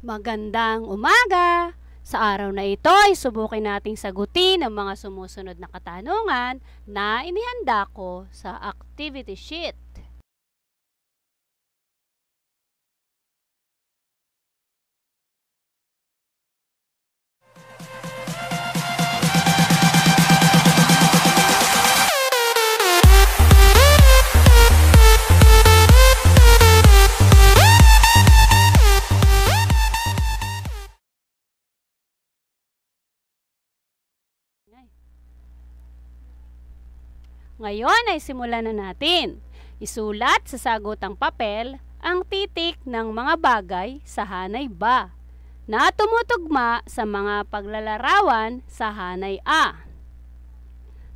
Magandang umaga! Sa araw na ito ay subukin nating sagutin ang mga sumusunod na katanungan na inihanda ko sa activity sheet. Ngayon ay simulan na natin. Isulat sa sagotang papel ang titik ng mga bagay sa hanay ba na tumutugma sa mga paglalarawan sa hanay A.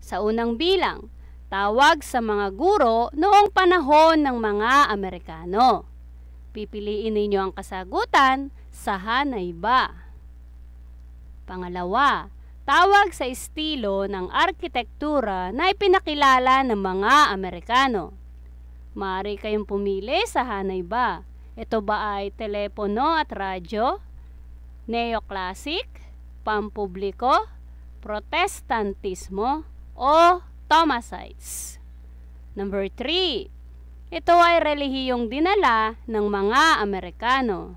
Sa unang bilang, tawag sa mga guro noong panahon ng mga Amerikano. Pipiliin ninyo ang kasagutan sa hanay ba. Pangalawa, tawag sa estilo ng arkitektura na ipinakilala ng mga Amerikano. Maaari kayong pumili sa hanay ba? Ito ba ay telepono at radyo? Neoclassic? Pampubliko? Protestantismo? O Thomasites? Number 3. Ito ay relihiyong dinala ng mga Amerikano.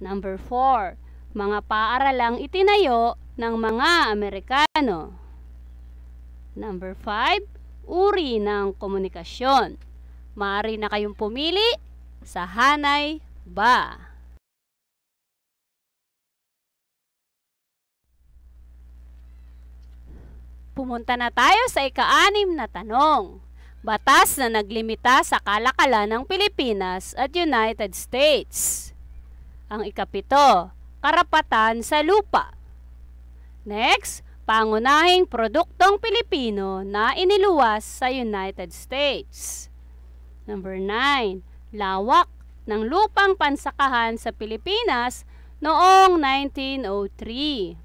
Number 4 mga paaralang itinayo ng mga Amerikano. Number 5, uri ng komunikasyon. Maari na kayong pumili sa hanay ba? Pumunta na tayo sa ika-anim na tanong. Batas na naglimita sa kalakalan ng Pilipinas at United States. Ang ikapito, karapatan sa lupa. Next, pangunahing produktong Pilipino na iniluwas sa United States. Number 9, lawak ng lupang pansakahan sa Pilipinas noong 1903.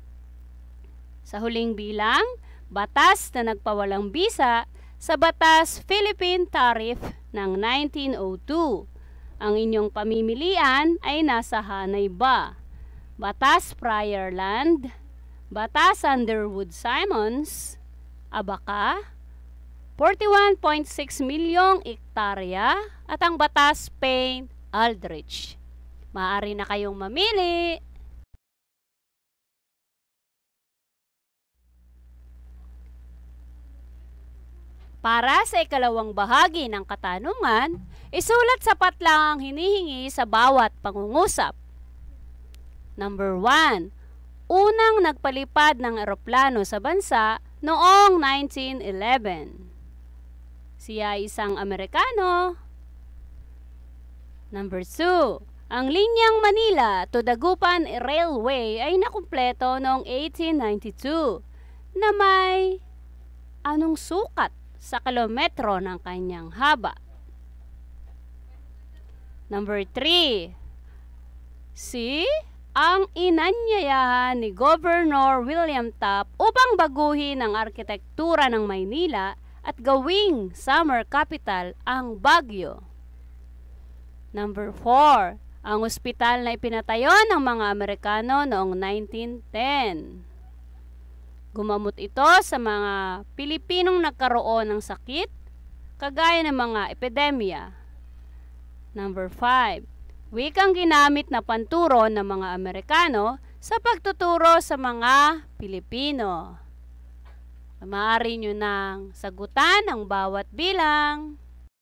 Sa huling bilang, batas na nagpawalang bisa sa Batas Philippine Tariff ng 1902. Ang inyong pamimilian ay nasa hanay ba? Batas Prior Batas Underwood Simons, Abaka, 41.6 milyong ektarya at ang Batas Payne Aldrich. Maaari na kayong mamili. Para sa ikalawang bahagi ng katanungan, isulat sapat lang ang hinihingi sa bawat pangungusap. Number 1, unang nagpalipad ng eroplano sa bansa noong 1911. Siya isang Amerikano. Number 2, ang linyang Manila to Dagupan Railway ay nakumpleto noong 1892 na may anong sukat sa kilometro ng kanyang haba. Number 3, si ang inanyayahan ni Governor William Taft upang baguhin ang arkitektura ng Maynila at gawing summer capital ang Baguio. Number 4, ang ospital na ipinatayo ng mga Amerikano noong 1910. Gumamot ito sa mga Pilipinong nagkaroon ng sakit, kagaya ng mga epidemya. Number 5, wikang ginamit na panturo ng mga Amerikano sa pagtuturo sa mga Pilipino. Maaari nyo nang sagutan ang bawat bilang.